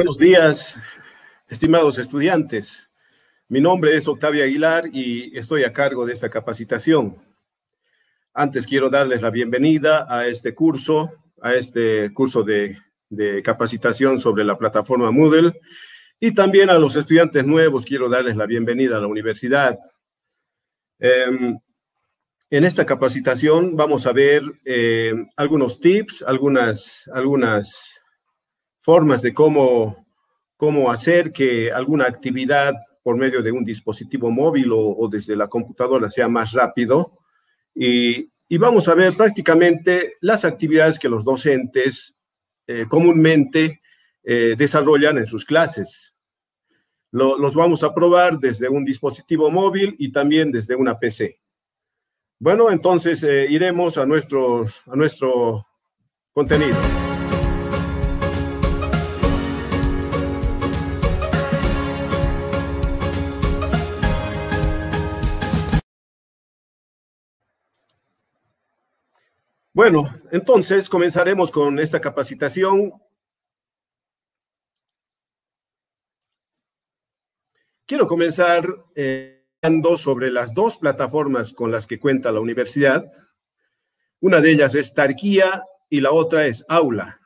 Buenos días, estimados estudiantes. Mi nombre es Octavio Aguilar y estoy a cargo de esta capacitación. Antes quiero darles la bienvenida a este curso, a este curso de, capacitación sobre la plataforma Moodle y también a los estudiantes nuevos quiero darles la bienvenida a la universidad. Em, en esta capacitación vamos a ver eh, algunos tips, algunas, algunas formas de cómo, cómo hacer que alguna actividad por medio de un dispositivo móvil o, desde la computadora sea más rápido. Y, vamos a ver prácticamente las actividades que los docentes eh, comúnmente eh, desarrollan en sus clases. los vamos a probar desde un dispositivo móvil y también desde una PC. Bueno, entonces eh, iremos a, a nuestro contenido. Bueno, entonces comenzaremos con esta capacitación. Quiero comenzar eh, hablando sobre las dos plataformas con las que cuenta la universidad. Una de ellas es Tarquía y la otra es Aula.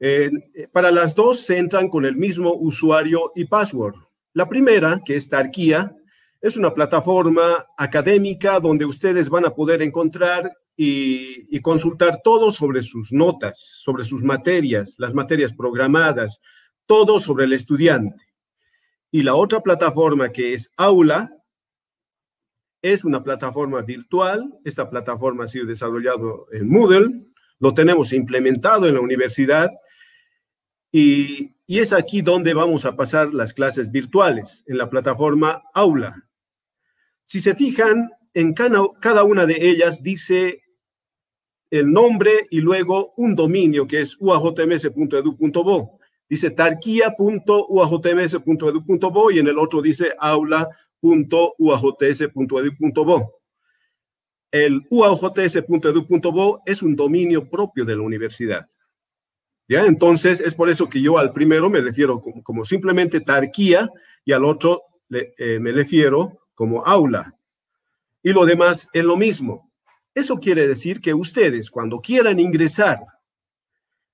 Eh, para las dos se entran con el mismo usuario y password. La primera, que es Tarquía, es una plataforma académica donde ustedes van a poder encontrar y, consultar todo sobre sus notas, sobre sus materias, las materias programadas, todo sobre el estudiante. Y la otra plataforma que es Aula es una plataforma virtual. Esta plataforma ha sido desarrollada en Moodle, lo tenemos implementado en la universidad y, y es aquí donde vamos a pasar las clases virtuales, en la plataforma Aula. Si se fijan, en cada una de ellas dice el nombre y luego un dominio que es uajms.edu.bo. Dice tarquía.uajms.edu.bo y en el otro dice aula.uajts.edu.bo. El uajts.edu.bo es un dominio propio de la universidad. ¿Ya? Entonces, es por eso que yo al primero me refiero como, simplemente tarquía y al otro eh, me refiero como aula. Y lo demás es lo mismo. Eso quiere decir que ustedes, cuando quieran ingresar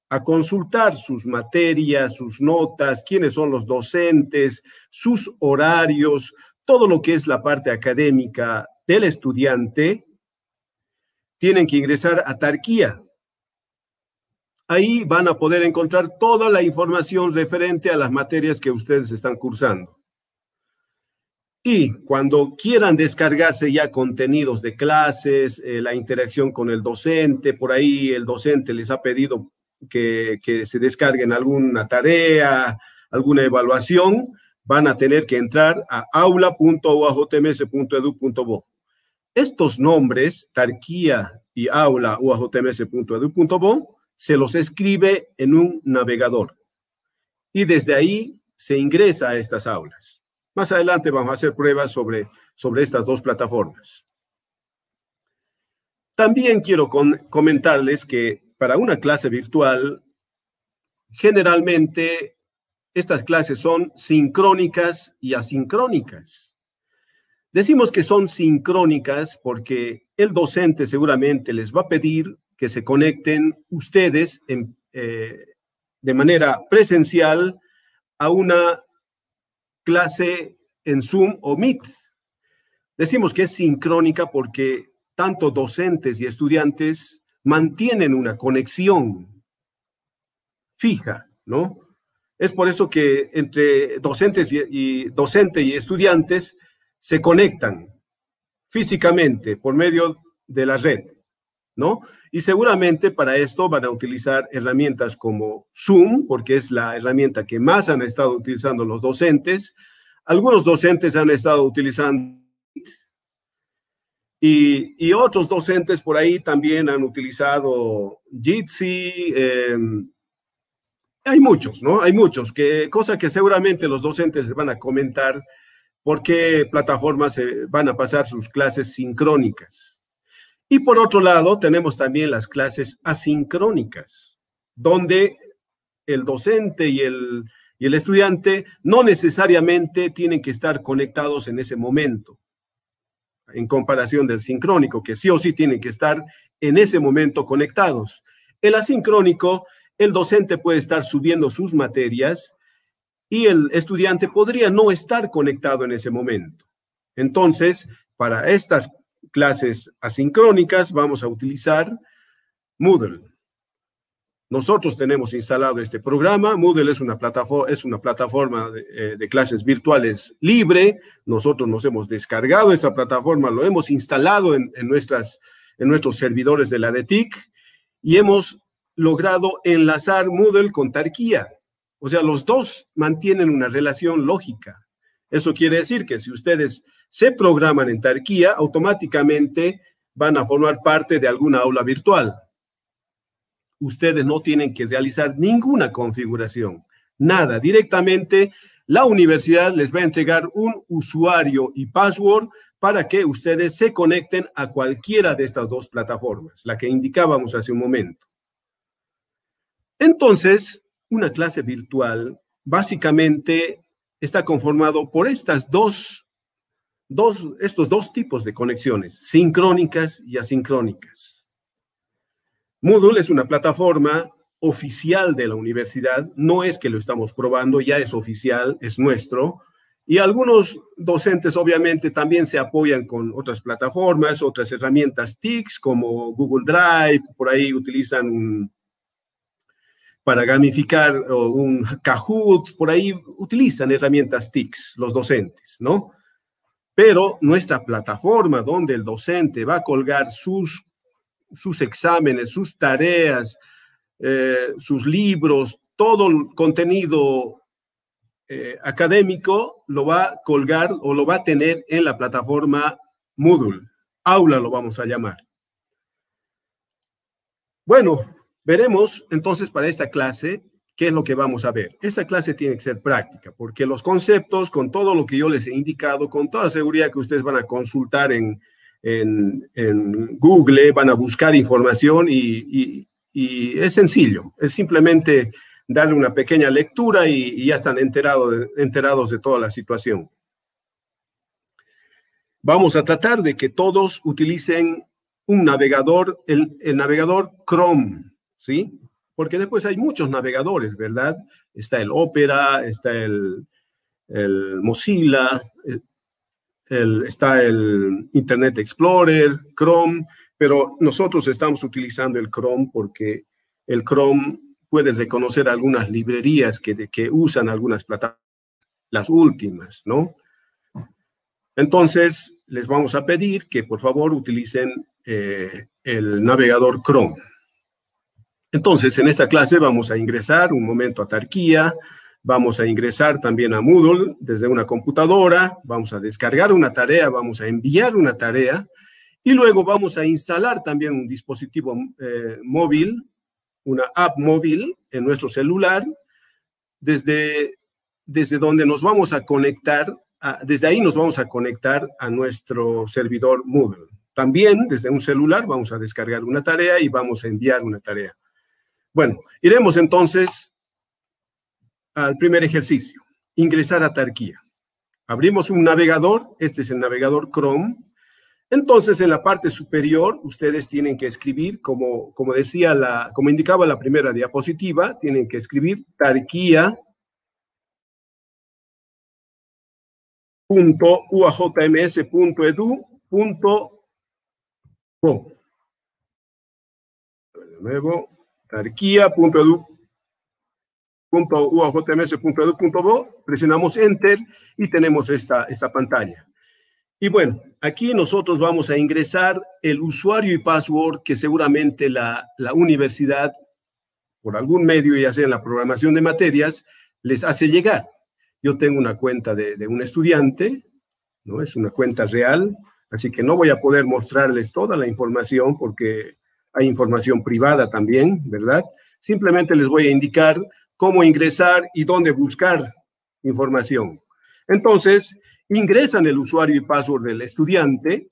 a consultar sus materias, sus notas, quiénes son los docentes, sus horarios, todo lo que es la parte académica del estudiante, tienen que ingresar a Tarquía. Ahí van a poder encontrar toda la información referente a las materias que ustedes están cursando. Y cuando quieran descargarse ya contenidos de clases, eh, la interacción con el docente, por ahí el docente les ha pedido que, se descarguen alguna tarea, alguna evaluación, van a tener que entrar a aula.uajtms.edu.bo. E Estos nombres, Tarquía y Aula.uajms.edu.bo, e se los escribe en un navegador y desde ahí se ingresa a estas aulas. Más adelante vamos a hacer pruebas sobre, sobre estas dos plataformas. También quiero comentarles que para una clase virtual, generalmente estas clases son sincrónicas y asincrónicas. Decimos que son sincrónicas porque el docente seguramente les va a pedir que se conecten ustedes eh, de manera presencial a una clase en Zoom o Meet. Decimos que es sincrónica porque tanto docentes y estudiantes mantienen una conexión fija, ¿no? Es por eso que entre docentes y, docente y estudiantes se conectan físicamente por medio de la red. Y seguramente para esto van a utilizar herramientas como Zoom, porque es la herramienta que más han estado utilizando los docentes. Algunos docentes han estado utilizando y, otros docentes por ahí también han utilizado Jitsi. Em, hay muchos, ¿no? Hay muchos, que, cosa que seguramente los docentes van a comentar por qué plataformas van a pasar sus clases sincrónicas. Y por otro lado, tenemos también las clases asincrónicas, donde el docente y el, el estudiante no necesariamente tienen que estar conectados en ese momento, en comparación del sincrónico, que sí o sí tienen que estar en ese momento conectados. El asincrónico, el docente puede estar subiendo sus materias y el estudiante podría no estar conectado en ese momento. Entonces, para estas clases asincrónicas, vamos a utilizar Moodle. Nosotros tenemos instalado este programa. Moodle es una plataforma, es una plataforma eh, de, clases virtuales libre. Nosotros nos hemos descargado esta plataforma, lo hemos instalado en, nuestras, en nuestros servidores de la TIC, y hemos logrado enlazar Moodle con Tarquía. O sea, los dos mantienen una relación lógica. Eso quiere decir que si ustedes se programan en Tarquía, automáticamente van a formar parte de alguna aula virtual. Ustedes no tienen que realizar ninguna configuración, nada. Directamente la universidad les va a entregar un usuario y password para que ustedes se conecten a cualquiera de estas dos plataformas, la que indicábamos hace un momento. Entonces, una clase virtual básicamente está conformado por estas dos estos dos tipos de conexiones, sincrónicas y asincrónicas. Moodle es una plataforma oficial de la universidad, no es que lo estamos probando, ya es oficial, es nuestro, y algunos docentes obviamente también se apoyan con otras plataformas, otras herramientas TICs como Google Drive, por ahí utilizan para gamificar un Kahoot, por ahí utilizan herramientas TICs los docentes, ¿no? Pero nuestra plataforma donde el docente va a colgar sus, exámenes, sus tareas, eh, sus libros, todo el contenido eh, académico lo va a colgar o lo va a tener en la plataforma Moodle. Aula lo vamos a llamar. Bueno, veremos entonces para esta clase ¿Qué es lo que vamos a ver? Esta clase tiene que ser práctica, porque los conceptos, con todo lo que yo les he indicado, con toda seguridad que ustedes van a consultar en, Google, van a buscar información y, es sencillo, es simplemente darle una pequeña lectura y, ya están enterados de toda la situación. Vamos a tratar de que todos utilicen un navegador, el, el navegador Chrome, ¿sí? porque después hay muchos navegadores, ¿verdad? Está el Opera, está el, Mozilla, eh, está el Internet Explorer, Chrome, pero nosotros estamos utilizando el Chrome porque el Chrome puede reconocer algunas librerías que, que usan algunas plataformas, las últimas, ¿no? Entonces, les vamos a pedir que por favor utilicen eh, el navegador Chrome. Entonces, en esta clase vamos a ingresar un momento a Tarquía, vamos a ingresar también a Moodle desde una computadora, vamos a descargar una tarea, vamos a enviar una tarea y luego vamos a instalar también un dispositivo eh, móvil, una app móvil en nuestro celular, desde, desde donde nos vamos a conectar, desde ahí nos vamos a conectar a nuestro servidor Moodle. También desde un celular vamos a descargar una tarea y vamos a enviar una tarea. Bueno, iremos entonces al primer ejercicio, ingresar a Tarquía. Abrimos un navegador, este es el navegador Chrome. Entonces, en la parte superior, ustedes tienen que escribir, como, como decía, la, como indicaba la primera diapositiva, tienen que escribir tarquía.uajms.edu.com. De nuevo, tarquía.uajms.edu.bo, presionamos Enter y tenemos esta, esta pantalla. Y bueno, aquí nosotros vamos a ingresar el usuario y password que seguramente la, la universidad, por algún medio, ya sea en la programación de materias, les hace llegar. Yo tengo una cuenta de, de, un estudiante, ¿no? Es una cuenta real, así que no voy a poder mostrarles toda la información porque hay información privada también, ¿verdad? Simplemente les voy a indicar cómo ingresar y dónde buscar información. Entonces, ingresan el usuario y password del estudiante,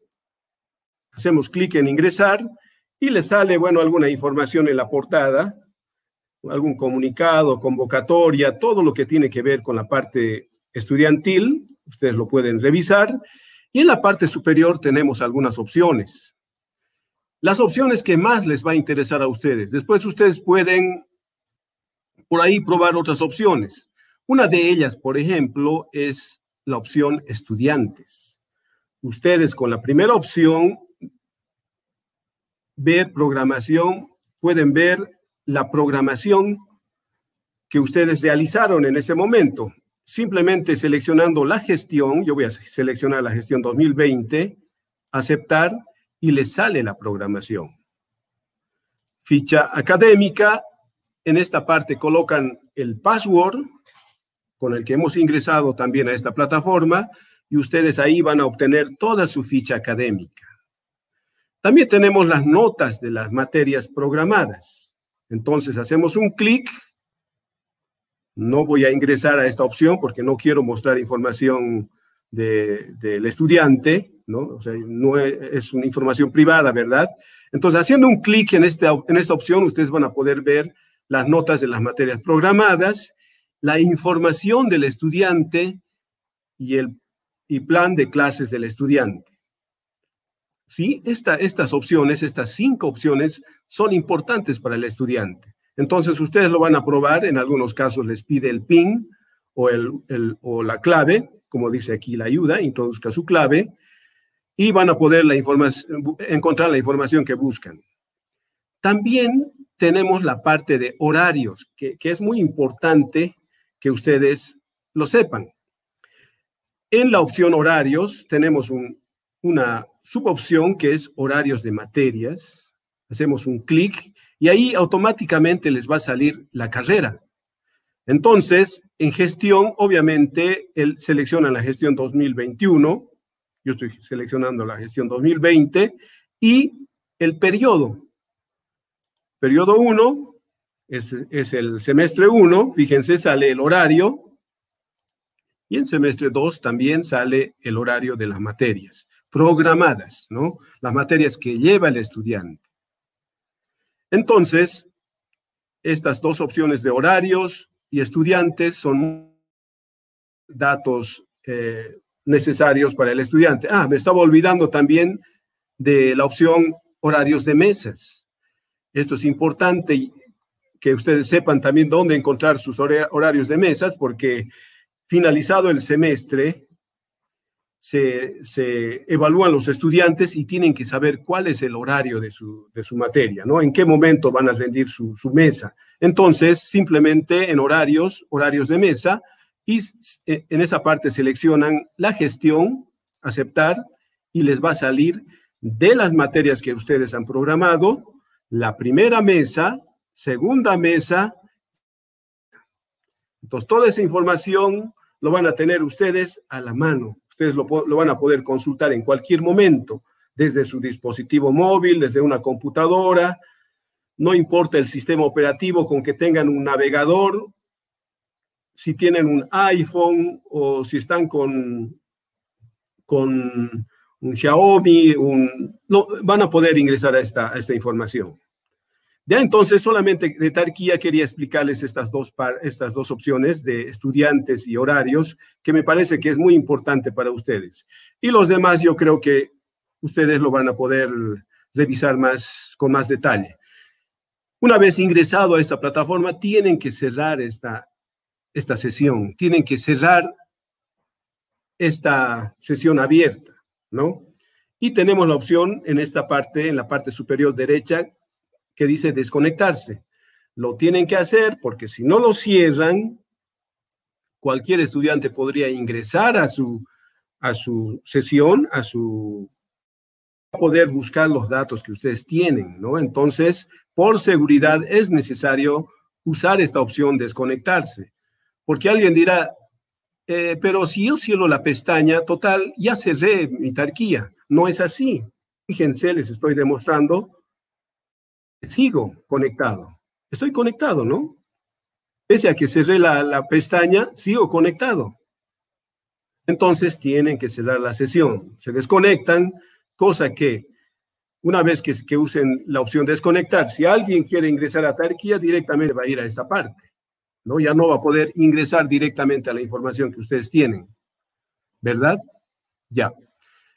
hacemos clic en ingresar y les sale, bueno, alguna información en la portada, algún comunicado, convocatoria, todo lo que tiene que ver con la parte estudiantil, ustedes lo pueden revisar. Y en la parte superior tenemos algunas opciones las opciones que más les va a interesar a ustedes. Después ustedes pueden por ahí probar otras opciones. Una de ellas, por ejemplo, es la opción estudiantes. Ustedes con la primera opción, ver programación, pueden ver la programación que ustedes realizaron en ese momento. Simplemente seleccionando la gestión, yo voy a seleccionar la gestión 2020, aceptar, y le sale la programación. Ficha académica, en esta parte colocan el password con el que hemos ingresado también a esta plataforma y ustedes ahí van a obtener toda su ficha académica. También tenemos las notas de las materias programadas. Entonces hacemos un clic. No voy a ingresar a esta opción porque no quiero mostrar información del estudiante. ¿no? O sea, no es, una información privada, ¿verdad? Entonces, haciendo un clic en esta, en esta opción, ustedes van a poder ver las notas de las materias programadas, la información del estudiante y el plan de clases del estudiante. ¿Sí? estas opciones, estas cinco opciones, son importantes para el estudiante. Entonces, ustedes lo van a probar. En algunos casos les pide el PIN o, o la clave, como dice aquí la ayuda, introduzca su clave y van a poder la encontrar la información que buscan. También tenemos la parte de horarios, que, es muy importante que ustedes lo sepan. En la opción horarios tenemos un, una subopción que es horarios de materias. Hacemos un clic y ahí automáticamente les va a salir la carrera. Entonces, en gestión, obviamente, el, seleccionan la gestión 2021 yo estoy seleccionando la gestión 2020, y el periodo. Periodo 1 es, el semestre 1, fíjense, sale el horario, y en semestre 2 también sale el horario de las materias programadas, ¿no? Las materias que lleva el estudiante. Entonces, estas dos opciones de horarios y estudiantes son datos eh, necesarios para el estudiante. Ah, me estaba olvidando también de la opción horarios de mesas. Esto es importante que ustedes sepan también dónde encontrar sus horarios de mesas, porque finalizado el semestre, se, evalúan los estudiantes y tienen que saber cuál es el horario de su, de su materia, ¿no? En qué momento van a rendir su, su, mesa. Entonces, simplemente en horarios, horarios de mesa, y eh, en esa parte seleccionan la gestión, aceptar, y les va a salir de las materias que ustedes han programado, la primera mesa, segunda mesa. Entonces, toda esa información lo van a tener ustedes a la mano. Ustedes lo, lo van a poder consultar en cualquier momento, desde su dispositivo móvil, desde una computadora, no importa el sistema operativo con que tengan un navegador si tienen un iPhone o si están con, con un Xiaomi, un, no, van a poder ingresar a esta, esta información. Ya entonces, solamente de Tarquía quería explicarles estas dos, estas dos opciones de estudiantes y horarios, que me parece que es muy importante para ustedes. Y los demás yo creo que ustedes lo van a poder revisar más, con más detalle. Una vez ingresado a esta plataforma, tienen que cerrar esta, esta sesión, tienen que cerrar esta sesión abierta, ¿no? Y tenemos la opción en esta parte, en la parte superior derecha, que dice desconectarse. Lo tienen que hacer porque si no lo cierran, cualquier estudiante podría ingresar a su, a su sesión, a su poder buscar los datos que ustedes tienen, ¿no? Entonces, por seguridad es necesario usar esta opción desconectarse. Porque alguien dirá, eh, pero si yo cierro la pestaña, total, ya cerré mi tarquía. No es así. Fíjense, les estoy demostrando que sigo conectado. Estoy conectado, ¿no? Pese a que cerré la, la pestaña, sigo conectado. Entonces tienen que cerrar la sesión. Se desconectan, cosa que una vez que, que usen la opción desconectar, si alguien quiere ingresar a Tarquía, directamente va a ir a esta parte. Ya no va a poder ingresar directamente a la información que ustedes tienen, ¿verdad? Ya.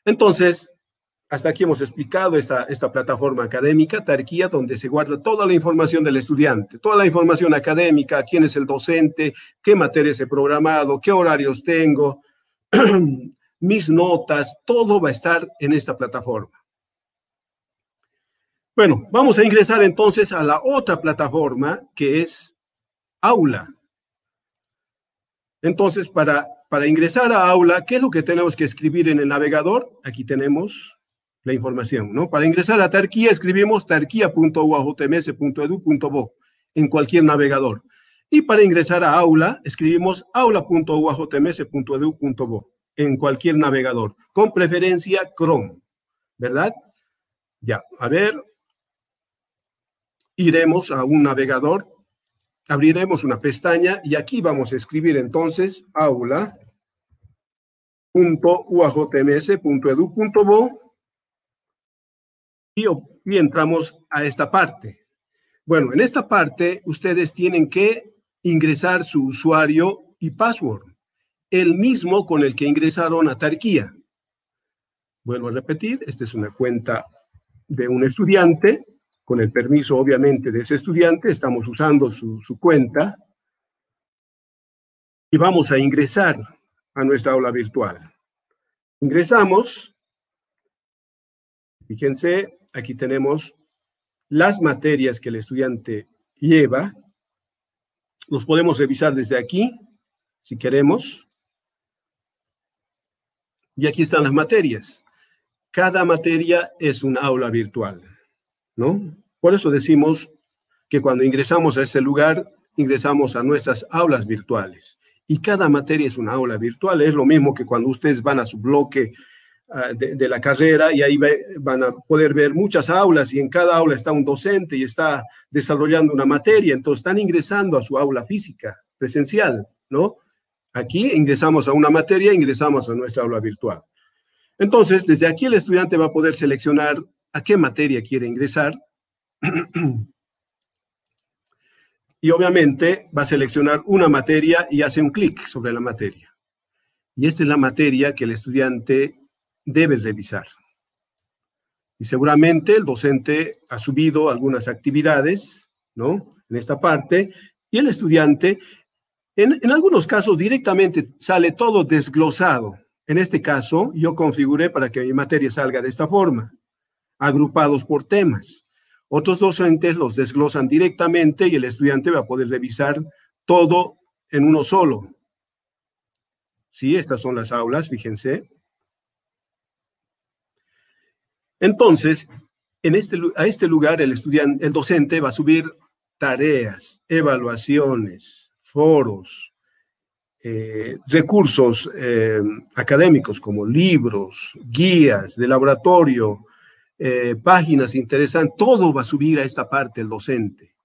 Entonces, hasta aquí hemos explicado esta, esta plataforma académica, Tarquía, donde se guarda toda la información del estudiante, toda la información académica, quién es el docente, qué materias he programado, qué horarios tengo, mis notas, todo va a estar en esta plataforma. Bueno, vamos a ingresar entonces a la otra plataforma que es aula. Entonces, para, para ingresar a aula, ¿qué es lo que tenemos que escribir en el navegador? Aquí tenemos la información, ¿no? Para ingresar a Tarquía, escribimos tarquía.uajtms.edu.bo e en cualquier navegador. Y para ingresar a aula, escribimos aula.uajtms.edu.bo e en cualquier navegador, con preferencia Chrome, ¿verdad? Ya, a ver, iremos a un navegador abriremos una pestaña y aquí vamos a escribir entonces aula.uajms.edu.bo. y, y entramos a esta parte. Bueno, en esta parte ustedes tienen que ingresar su usuario y password, el mismo con el que ingresaron a Tarquía. Vuelvo a repetir, esta es una cuenta de un estudiante con el permiso obviamente de ese estudiante, estamos usando su, cuenta y vamos a ingresar a nuestra aula virtual. Ingresamos, fíjense, aquí tenemos las materias que el estudiante lleva, los podemos revisar desde aquí, si queremos. Y aquí están las materias. Cada materia es una aula virtual, ¿no? Por eso decimos que cuando ingresamos a ese lugar, ingresamos a nuestras aulas virtuales. Y cada materia es una aula virtual. Es lo mismo que cuando ustedes van a su bloque ah, de, la carrera y ahí van a poder ver muchas aulas y en cada aula está un docente y está desarrollando una materia. Entonces están ingresando a su aula física, presencial, ¿no? Aquí ingresamos a una materia, ingresamos a nuestra aula virtual. Entonces, desde aquí el estudiante va a poder seleccionar a qué materia quiere ingresar y obviamente va a seleccionar una materia y hace un clic sobre la materia. Y esta es la materia que el estudiante debe revisar. Y seguramente el docente ha subido algunas actividades, ¿no? En esta parte, y el estudiante, en, en algunos casos directamente sale todo desglosado. En este caso, yo configuré para que mi materia salga de esta forma, agrupados por temas. Otros docentes los desglosan directamente y el estudiante va a poder revisar todo en uno solo. Sí, estas son las aulas, fíjense. Entonces, en este, a este lugar el, estudiante, el docente va a subir tareas, evaluaciones, foros, eh, recursos eh, académicos como libros, guías de laboratorio, eh, páginas interesan. todo va a subir a esta parte el docente.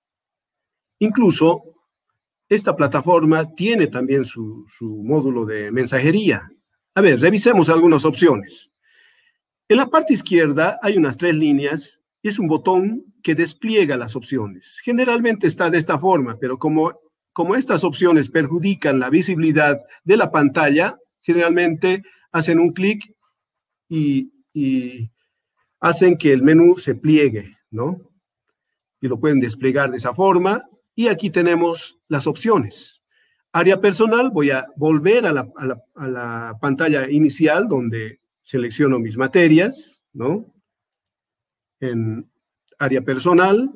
Incluso esta plataforma tiene también su, módulo de mensajería. A ver, revisemos algunas opciones. En la parte izquierda hay unas tres líneas y es un botón que despliega las opciones. Generalmente está de esta forma, pero como, como estas opciones perjudican la visibilidad de la pantalla, generalmente hacen un clic y, hacen que el menú se pliegue, ¿no? Y lo pueden desplegar de esa forma. Y aquí tenemos las opciones. Área personal, voy a volver a la, pantalla inicial donde selecciono mis materias, ¿no? En área personal,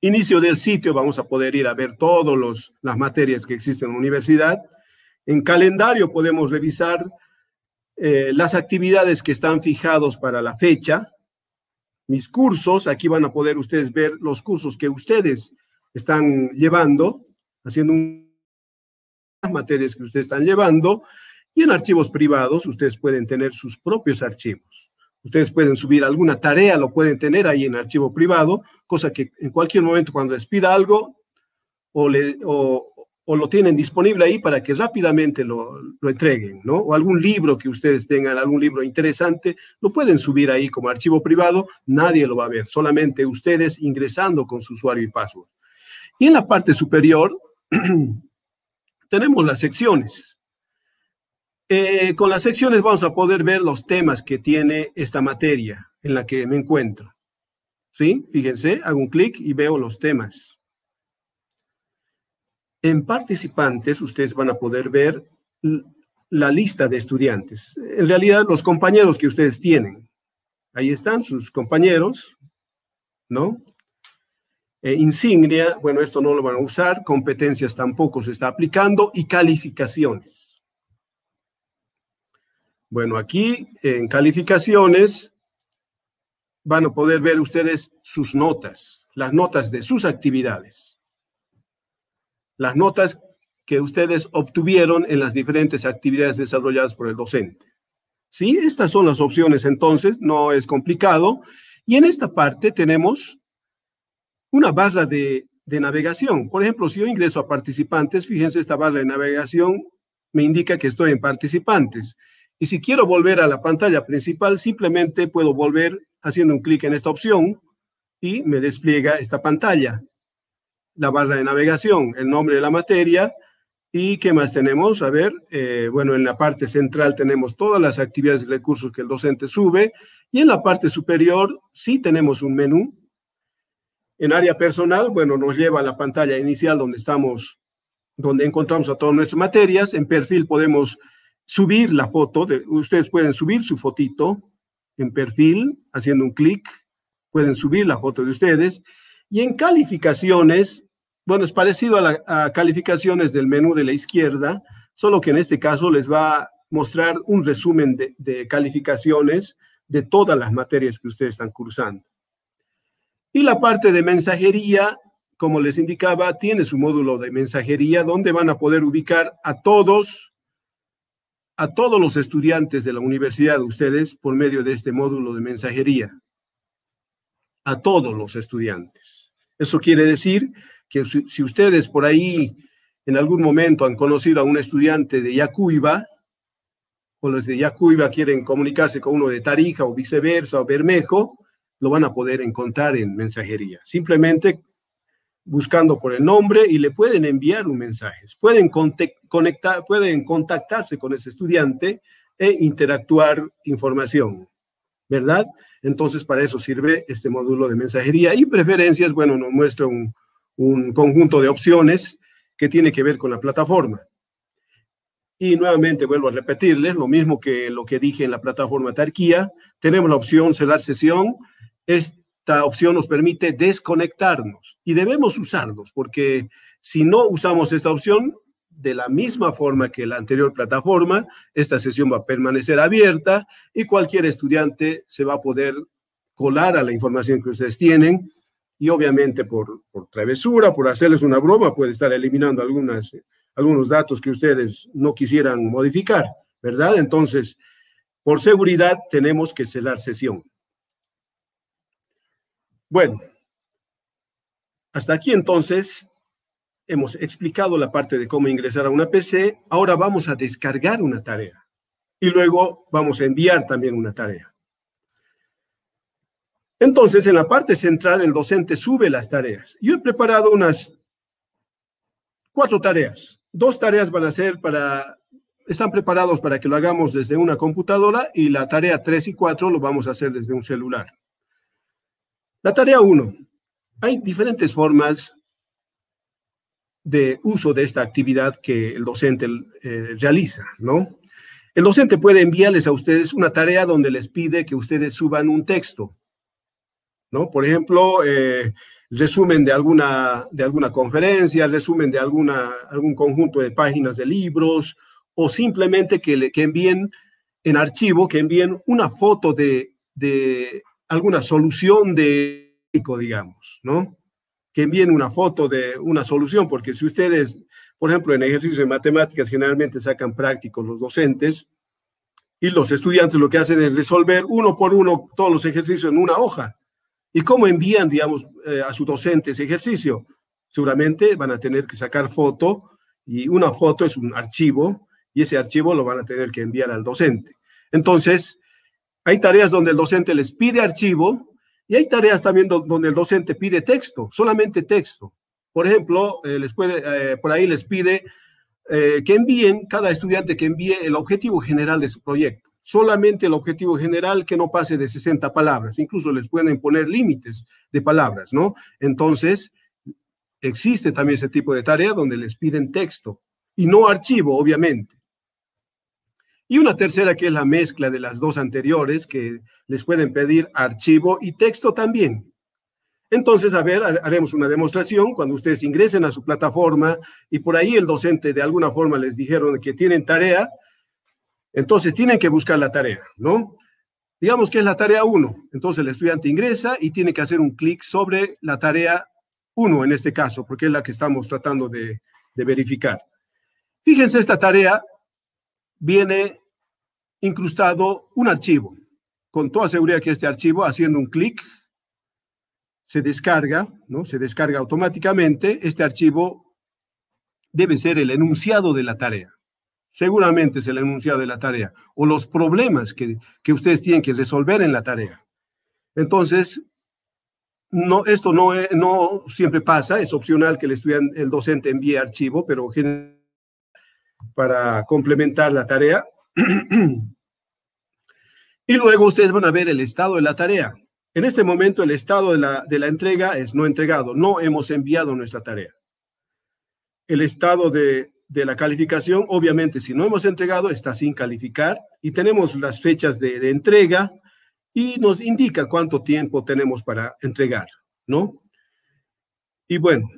inicio del sitio, vamos a poder ir a ver todas las materias que existen en la universidad. En calendario podemos revisar eh, las actividades que están fijados para la fecha, mis cursos, aquí van a poder ustedes ver los cursos que ustedes están llevando, haciendo un, las materias que ustedes están llevando, y en archivos privados ustedes pueden tener sus propios archivos. Ustedes pueden subir alguna tarea, lo pueden tener ahí en archivo privado, cosa que en cualquier momento cuando les pida algo o, le, o, o lo tienen disponible ahí para que rápidamente lo, entreguen, ¿no? O algún libro que ustedes tengan, algún libro interesante, lo pueden subir ahí como archivo privado, nadie lo va a ver, solamente ustedes ingresando con su usuario y password. Y en la parte superior tenemos las secciones. Eh, con las secciones vamos a poder ver los temas que tiene esta materia en la que me encuentro. ¿Sí? Fíjense, hago un clic y veo los temas. En participantes ustedes van a poder ver la lista de estudiantes. En realidad, los compañeros que ustedes tienen. Ahí están sus compañeros, ¿no? E insignia, bueno, esto no lo van a usar, competencias tampoco se está aplicando y calificaciones. Bueno, aquí en calificaciones van a poder ver ustedes sus notas, las notas de sus actividades las notas que ustedes obtuvieron en las diferentes actividades desarrolladas por el docente. ¿Sí? Estas son las opciones entonces, no es complicado. Y en esta parte tenemos una barra de, de navegación. Por ejemplo, si yo ingreso a participantes, fíjense, esta barra de navegación me indica que estoy en participantes. Y si quiero volver a la pantalla principal, simplemente puedo volver haciendo un clic en esta opción y me despliega esta pantalla la barra de navegación, el nombre de la materia y qué más tenemos. A ver, eh, bueno, en la parte central tenemos todas las actividades y recursos que el docente sube y en la parte superior sí tenemos un menú. En área personal, bueno, nos lleva a la pantalla inicial donde estamos, donde encontramos a todas nuestras materias. En perfil podemos subir la foto, ustedes pueden subir su fotito en perfil, haciendo un clic, pueden subir la foto de ustedes. Y en calificaciones, bueno, es parecido a, las calificaciones del menú de la izquierda, solo que en este caso les va a mostrar un resumen de, calificaciones de todas las materias que ustedes están cursando. Y la parte de mensajería, como les indicaba, tiene su módulo de mensajería donde van a poder ubicar a todos a todos los estudiantes de la universidad, de ustedes, por medio de este módulo de mensajería. A todos los estudiantes. Eso quiere decir que si, ustedes por ahí en algún momento han conocido a un estudiante de Yacuiba, o los de Yacuiba quieren comunicarse con uno de Tarija o viceversa o Bermejo, lo van a poder encontrar en mensajería. Simplemente buscando por el nombre y le pueden enviar un mensaje. Pueden, conectar, pueden contactarse con ese estudiante e interactuar información, ¿verdad? Entonces, para eso sirve este módulo de mensajería y preferencias. Bueno, nos muestra un, un conjunto de opciones que tiene que ver con la plataforma. Y nuevamente vuelvo a repetirles lo mismo que lo que dije en la plataforma Tarquía. Tenemos la opción cerrar sesión. Esta opción nos permite desconectarnos y debemos usarlos porque si no usamos esta opción, de la misma forma que la anterior plataforma, esta sesión va a permanecer abierta y cualquier estudiante se va a poder colar a la información que ustedes tienen y obviamente por, travesura, por hacerles una broma, puede estar eliminando algunas, algunos datos que ustedes no quisieran modificar, ¿verdad? Entonces, por seguridad tenemos que cerrar sesión. Bueno, hasta aquí entonces hemos explicado la parte de cómo ingresar a una PC. Ahora vamos a descargar una tarea y luego vamos a enviar también una tarea. Entonces, en la parte central, el docente sube las tareas. Yo he preparado unas cuatro tareas. Dos tareas van a ser para, están preparados para que lo hagamos desde una computadora y la tarea 3 y 4 lo vamos a hacer desde un celular. La tarea 1. Hay diferentes formas de uso de esta actividad que el docente eh, realiza, ¿no? El docente puede enviarles a ustedes una tarea donde les pide que ustedes suban un texto ¿no? Por ejemplo, eh, resumen de alguna, de alguna conferencia, resumen de alguna, algún conjunto de páginas de libros, o simplemente que, le, que envíen en archivo, que envíen una foto de, de alguna solución de, digamos, ¿no? Que envíen una foto de una solución, porque si ustedes, por ejemplo, en ejercicios de matemáticas generalmente sacan prácticos los docentes, y los estudiantes lo que hacen es resolver uno por uno todos los ejercicios en una hoja. ¿Y cómo envían, digamos, eh, a su docente ese ejercicio? Seguramente van a tener que sacar foto y una foto es un archivo y ese archivo lo van a tener que enviar al docente. Entonces, hay tareas donde el docente les pide archivo y hay tareas también donde el docente pide texto, solamente texto. Por ejemplo, eh, les puede, eh, por ahí les pide que envíen, cada estudiante que envíe el objetivo general de su proyecto solamente el objetivo general que no pase de 60 palabras. Incluso les pueden poner límites de palabras, ¿no? Entonces, existe también ese tipo de tarea donde les piden texto y no archivo, obviamente. Y una tercera que es la mezcla de las dos anteriores, que les pueden pedir archivo y texto también. Entonces, a ver, haremos una demostración cuando ustedes ingresen a su plataforma y por ahí el docente de alguna forma les dijeron que tienen tarea, entonces tienen que buscar la tarea, ¿no? Digamos que es la tarea 1. Entonces el estudiante ingresa y tiene que hacer un clic sobre la tarea 1 en este caso, porque es la que estamos tratando de, verificar. Fíjense, esta tarea viene incrustado un archivo. Con toda seguridad que este archivo, haciendo un clic, se descarga, ¿no? Se descarga automáticamente. Este archivo debe ser el enunciado de la tarea seguramente es el enunciado de la tarea o los problemas que, ustedes tienen que resolver en la tarea. Entonces, no, esto no, no siempre pasa, es opcional que el, el docente envíe archivo, pero para complementar la tarea. y luego ustedes van a ver el estado de la tarea. En este momento el estado de la entrega es no entregado, no hemos enviado nuestra tarea. El estado de de la calificación, obviamente, si no hemos entregado, está sin calificar y tenemos las fechas de, entrega y nos indica cuánto tiempo tenemos para entregar, ¿no? Y bueno,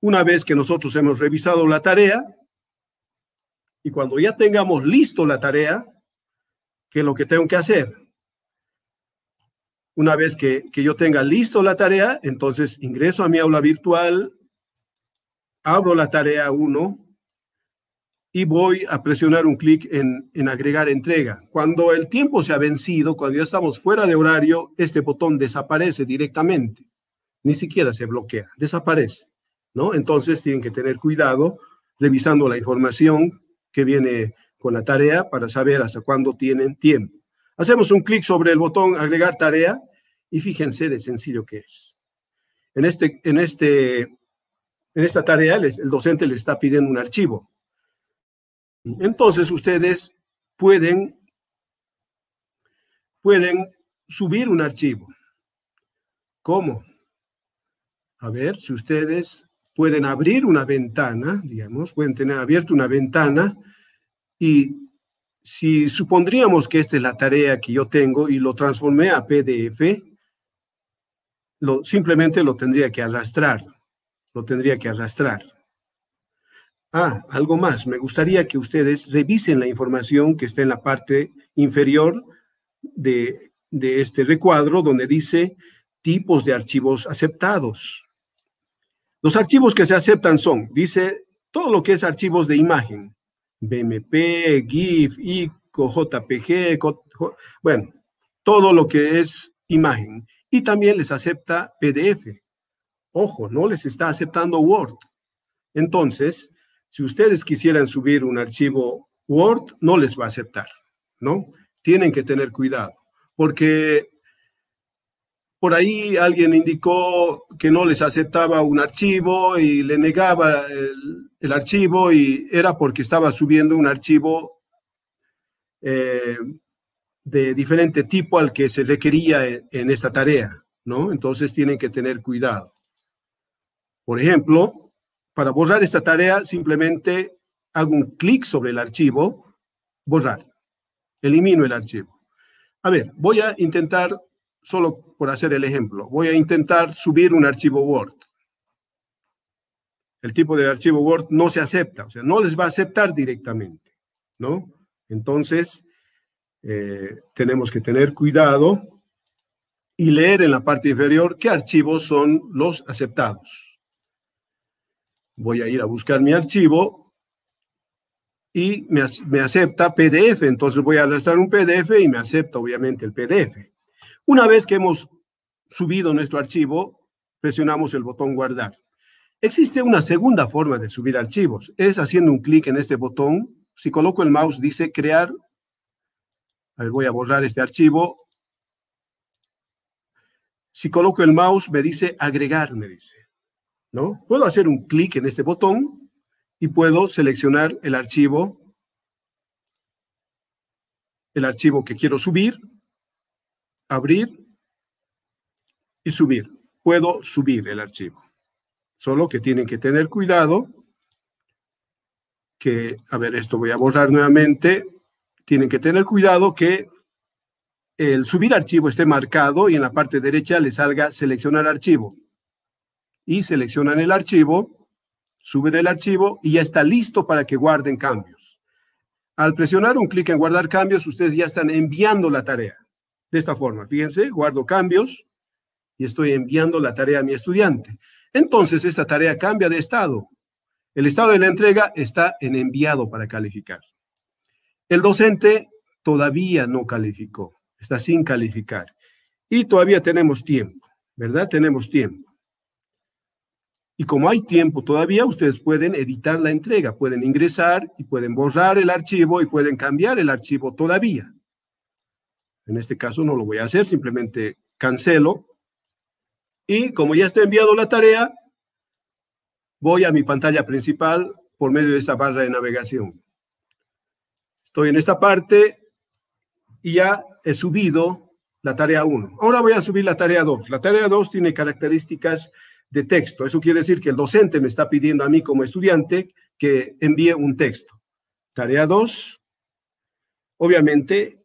una vez que nosotros hemos revisado la tarea y cuando ya tengamos listo la tarea, ¿qué es lo que tengo que hacer? Una vez que, que yo tenga listo la tarea, entonces ingreso a mi aula virtual, abro la tarea 1 y voy a presionar un clic en, agregar entrega. Cuando el tiempo se ha vencido, cuando ya estamos fuera de horario, este botón desaparece directamente. Ni siquiera se bloquea, desaparece. ¿no? Entonces tienen que tener cuidado revisando la información que viene con la tarea para saber hasta cuándo tienen tiempo. Hacemos un clic sobre el botón agregar tarea y fíjense de sencillo que es. En, este, en, este, en esta tarea el docente le está pidiendo un archivo entonces ustedes pueden, pueden subir un archivo. ¿Cómo? A ver, si ustedes pueden abrir una ventana, digamos, pueden tener abierta una ventana y si supondríamos que esta es la tarea que yo tengo y lo transformé a PDF, simplemente lo tendría que arrastrar, lo tendría que arrastrar. Ah, algo más. Me gustaría que ustedes revisen la información que está en la parte inferior de, este recuadro donde dice tipos de archivos aceptados. Los archivos que se aceptan son, dice, todo lo que es archivos de imagen, BMP, GIF, ICO, JPG, bueno, todo lo que es imagen. Y también les acepta PDF. Ojo, no les está aceptando Word. Entonces, si ustedes quisieran subir un archivo Word, no les va a aceptar, ¿no? Tienen que tener cuidado, porque por ahí alguien indicó que no les aceptaba un archivo y le negaba el, archivo y era porque estaba subiendo un archivo eh, de diferente tipo al que se requería quería en esta tarea, ¿no? Entonces tienen que tener cuidado. Por ejemplo, para borrar esta tarea, simplemente hago un clic sobre el archivo, borrar. Elimino el archivo. A ver, voy a intentar, solo por hacer el ejemplo, voy a intentar subir un archivo Word. El tipo de archivo Word no se acepta, o sea, no les va a aceptar directamente, ¿no? Entonces, eh, tenemos que tener cuidado y leer en la parte inferior qué archivos son los aceptados. Voy a ir a buscar mi archivo y me, acepta PDF. Entonces voy a arrastrar un PDF y me acepta obviamente el PDF. Una vez que hemos subido nuestro archivo, presionamos el botón guardar. Existe una segunda forma de subir archivos. Es haciendo un clic en este botón. Si coloco el mouse, dice crear. A ver, voy a borrar este archivo. Si coloco el mouse, me dice agregar, me dice. ¿no? Puedo hacer un clic en este botón y puedo seleccionar el archivo, el archivo que quiero subir, abrir y subir. Puedo subir el archivo. Solo que tienen que tener cuidado que, a ver, esto voy a borrar nuevamente. Tienen que tener cuidado que el subir archivo esté marcado y en la parte derecha le salga seleccionar archivo y seleccionan el archivo, suben el archivo y ya está listo para que guarden cambios. Al presionar un clic en guardar cambios, ustedes ya están enviando la tarea. De esta forma, fíjense, guardo cambios y estoy enviando la tarea a mi estudiante. Entonces, esta tarea cambia de estado. El estado de la entrega está en enviado para calificar. El docente todavía no calificó, está sin calificar. Y todavía tenemos tiempo, ¿verdad? Tenemos tiempo. Y como hay tiempo todavía, ustedes pueden editar la entrega, pueden ingresar y pueden borrar el archivo y pueden cambiar el archivo todavía. En este caso no lo voy a hacer, simplemente cancelo. Y como ya está enviado la tarea, voy a mi pantalla principal por medio de esta barra de navegación. Estoy en esta parte y ya he subido la tarea 1. Ahora voy a subir la tarea 2. La tarea 2 tiene características de texto. Eso quiere decir que el docente me está pidiendo a mí como estudiante que envíe un texto. Tarea 2. Obviamente,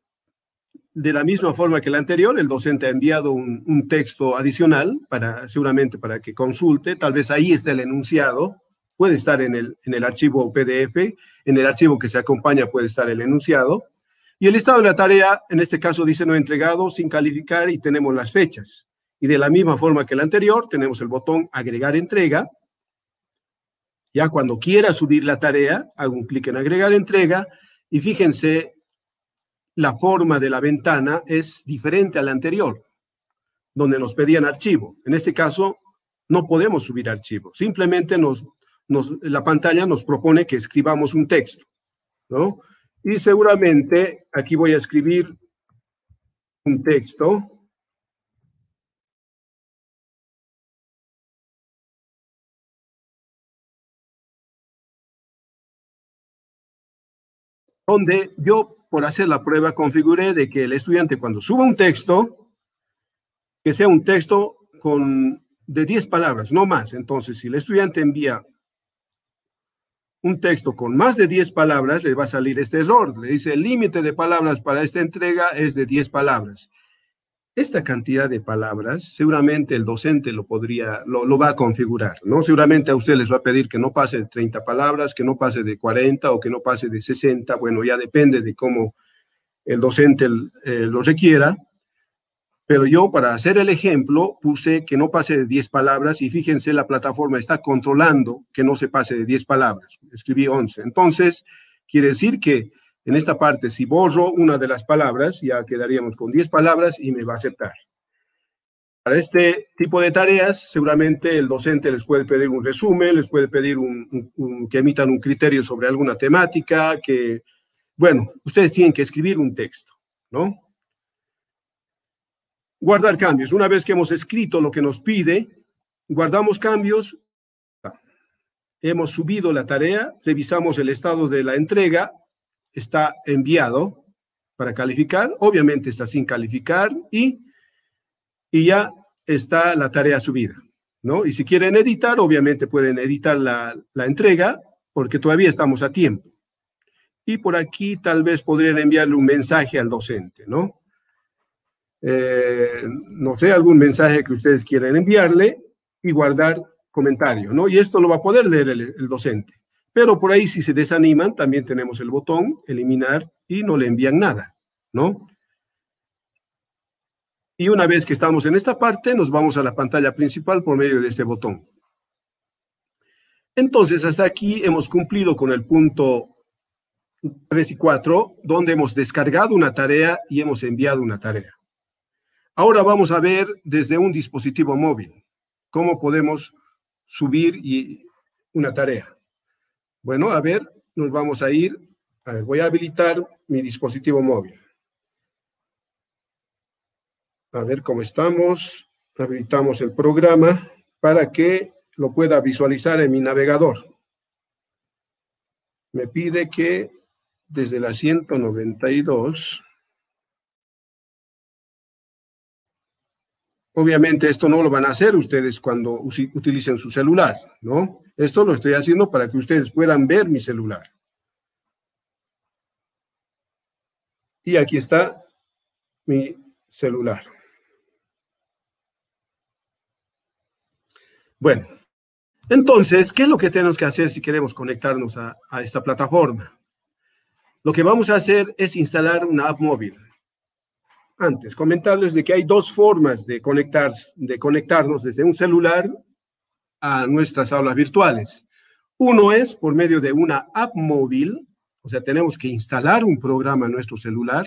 de la misma forma que la anterior, el docente ha enviado un, texto adicional, para, seguramente para que consulte, tal vez ahí está el enunciado, puede estar en el, en el archivo PDF, en el archivo que se acompaña puede estar el enunciado, y el estado de la tarea, en este caso, dice no entregado, sin calificar y tenemos las fechas. Y de la misma forma que la anterior, tenemos el botón agregar entrega. Ya cuando quiera subir la tarea, hago un clic en agregar entrega y fíjense, la forma de la ventana es diferente a la anterior, donde nos pedían archivo. En este caso, no podemos subir archivo. Simplemente la pantalla nos propone que escribamos un texto, Y seguramente aquí voy a escribir un texto. donde yo, por hacer la prueba, configuré de que el estudiante cuando suba un texto, que sea un texto con, de 10 palabras, no más. Entonces, si el estudiante envía un texto con más de 10 palabras, le va a salir este error. Le dice, el límite de palabras para esta entrega es de 10 palabras esta cantidad de palabras, seguramente el docente lo podría, lo, va a configurar, ¿no? Seguramente a usted les va a pedir que no pase de 30 palabras, que no pase de 40 o que no pase de 60, bueno, ya depende de cómo el docente eh, lo requiera, pero yo para hacer el ejemplo puse que no pase de 10 palabras y fíjense, la plataforma está controlando que no se pase de 10 palabras, escribí 11. Entonces, quiere decir que en esta parte, si borro una de las palabras, ya quedaríamos con 10 palabras y me va a aceptar. Para este tipo de tareas, seguramente el docente les puede pedir un resumen, les puede pedir que emitan un criterio sobre alguna temática, que, bueno, ustedes tienen que escribir un texto, ¿no? Guardar cambios. Una vez que hemos escrito lo que nos pide, guardamos cambios, hemos subido la tarea, revisamos el estado de la entrega está enviado para calificar, obviamente está sin calificar y, y ya está la tarea subida, ¿no? Y si quieren editar, obviamente pueden editar la, entrega porque todavía estamos a tiempo. Y por aquí tal vez podrían enviarle un mensaje al docente, ¿no? Eh, no sé, algún mensaje que ustedes quieran enviarle y guardar comentario, ¿no? Y esto lo va a poder leer el docente. Pero por ahí si se desaniman, también tenemos el botón eliminar y no le envían nada, ¿no? Y una vez que estamos en esta parte, nos vamos a la pantalla principal por medio de este botón. Entonces, hasta aquí hemos cumplido con el punto 3 y 4, donde hemos descargado una tarea y hemos enviado una tarea. Ahora vamos a ver desde un dispositivo móvil cómo podemos subir y una tarea. Bueno, a ver, nos vamos a ir. A ver, voy a habilitar mi dispositivo móvil. A ver cómo estamos. Habilitamos el programa para que lo pueda visualizar en mi navegador. Me pide que desde la 192. Obviamente esto no lo van a hacer ustedes cuando utilicen su celular, ¿no? Esto lo estoy haciendo para que ustedes puedan ver mi celular. Y aquí está mi celular. Bueno, entonces, ¿qué es lo que tenemos que hacer si queremos conectarnos a, esta plataforma? Lo que vamos a hacer es instalar una app móvil. Antes, comentarles de que hay dos formas de, de conectarnos desde un celular a nuestras aulas virtuales. Uno es por medio de una app móvil, o sea, tenemos que instalar un programa en nuestro celular.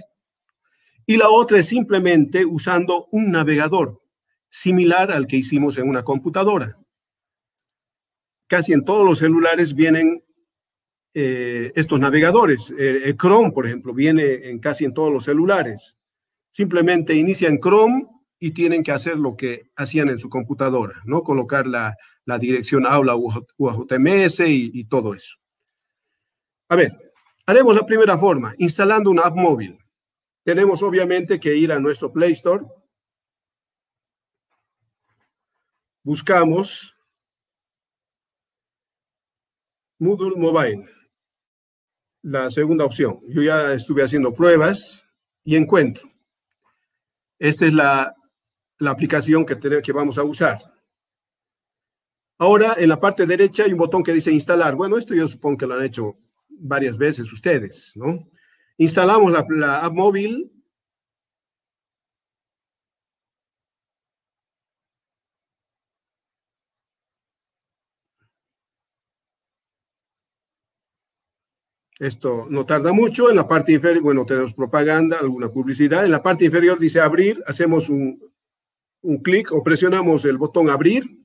Y la otra es simplemente usando un navegador, similar al que hicimos en una computadora. Casi en todos los celulares vienen eh, estos navegadores. Eh, eh, Chrome, por ejemplo, viene en casi en todos los celulares. Simplemente inician Chrome y tienen que hacer lo que hacían en su computadora, ¿no? Colocar la, la dirección aula UAJMS y, y todo eso. A ver, haremos la primera forma, instalando una app móvil. Tenemos obviamente que ir a nuestro Play Store. Buscamos Moodle Mobile, la segunda opción. Yo ya estuve haciendo pruebas y encuentro. Esta es la, la aplicación que, tenemos, que vamos a usar. Ahora, en la parte derecha hay un botón que dice instalar. Bueno, esto yo supongo que lo han hecho varias veces ustedes, ¿no? Instalamos la, app móvil. Esto no tarda mucho. En la parte inferior, bueno, tenemos propaganda, alguna publicidad. En la parte inferior dice abrir. Hacemos un, un clic o presionamos el botón abrir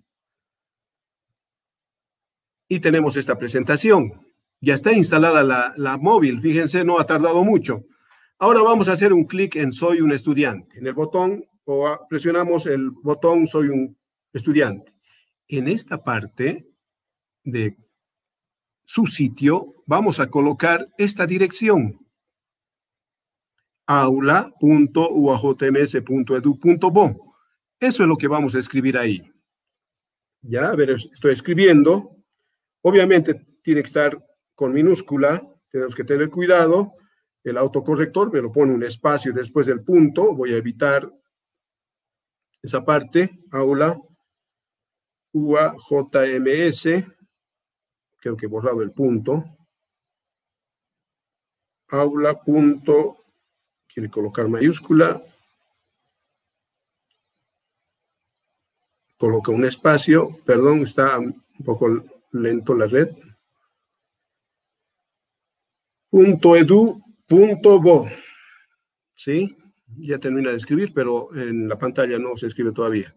y tenemos esta presentación. Ya está instalada la, móvil, fíjense, no ha tardado mucho. Ahora vamos a hacer un clic en Soy un estudiante, en el botón, o presionamos el botón Soy un estudiante. En esta parte de su sitio, vamos a colocar esta dirección, aula.uajms.edu.bo e Eso es lo que vamos a escribir ahí. Ya, a ver, estoy escribiendo. Obviamente tiene que estar con minúscula, tenemos que tener cuidado. El autocorrector me lo pone un espacio después del punto, voy a evitar esa parte, aula, UAJMS, creo que he borrado el punto, aula, punto, quiere colocar mayúscula, coloca un espacio, perdón, está un poco lento la red. Punto edu bo. ¿Sí? Ya termina de escribir, pero en la pantalla no se escribe todavía.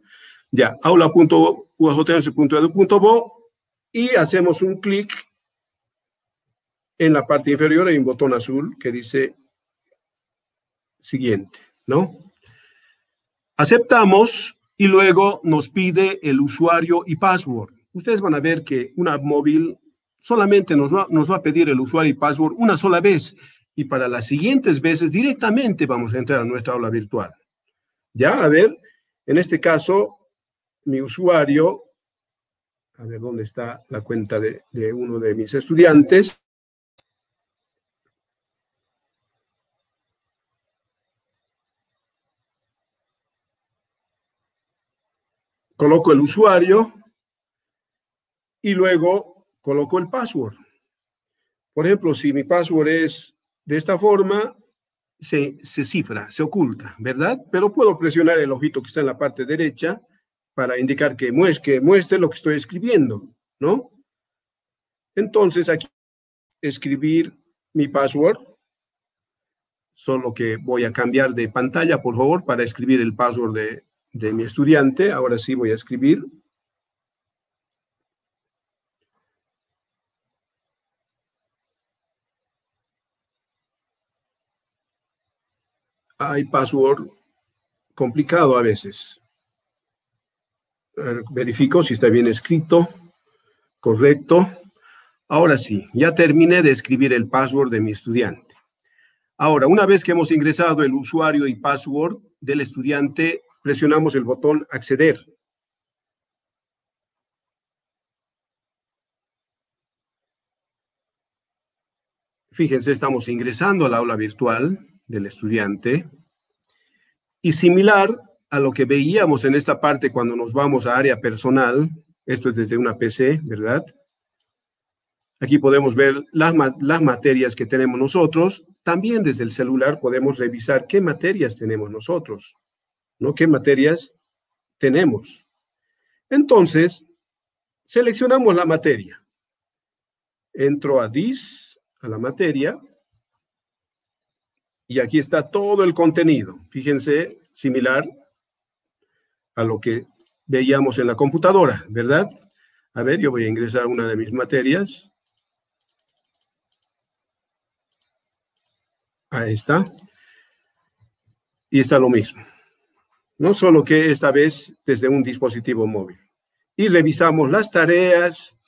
Ya, bo y hacemos un clic en la parte inferior hay un botón azul que dice siguiente, ¿no? Aceptamos y luego nos pide el usuario y password ustedes van a ver que una app móvil solamente nos va, nos va a pedir el usuario y password una sola vez y para las siguientes veces directamente vamos a entrar a nuestra aula virtual. Ya, a ver, en este caso, mi usuario, a ver dónde está la cuenta de uno de mis estudiantes. Coloco el usuario, y luego coloco el password. Por ejemplo, si mi password es de esta forma, se, se, cifra, se oculta, ¿verdad? Pero puedo presionar el ojito que está en la parte derecha para indicar que muestre, muestre lo que estoy escribiendo, ¿no? Entonces aquí escribir mi password, solo que voy a cambiar de pantalla, por favor, para escribir el password de, de mi estudiante. Ahora sí voy a escribir hay password complicado a veces. Verifico si está bien escrito, correcto. Ahora sí, ya terminé de escribir el password de mi estudiante. Ahora, una vez que hemos ingresado el usuario y password del estudiante, presionamos el botón acceder. Fíjense, estamos ingresando al aula virtual del estudiante. Y similar a lo que veíamos en esta parte cuando nos vamos a área personal, esto es desde una PC, ¿verdad? Aquí podemos ver las, las materias que tenemos nosotros. También desde el celular podemos revisar qué materias tenemos nosotros, ¿no? ¿Qué materias tenemos? Entonces, seleccionamos la materia. Entro a DIS, a la materia, y aquí está todo el contenido. Fíjense, similar a lo que veíamos en la computadora, ¿verdad? A ver, yo voy a ingresar una de mis materias. Ahí está. Y está lo mismo. No solo que esta vez desde un dispositivo móvil. Y revisamos las tareas.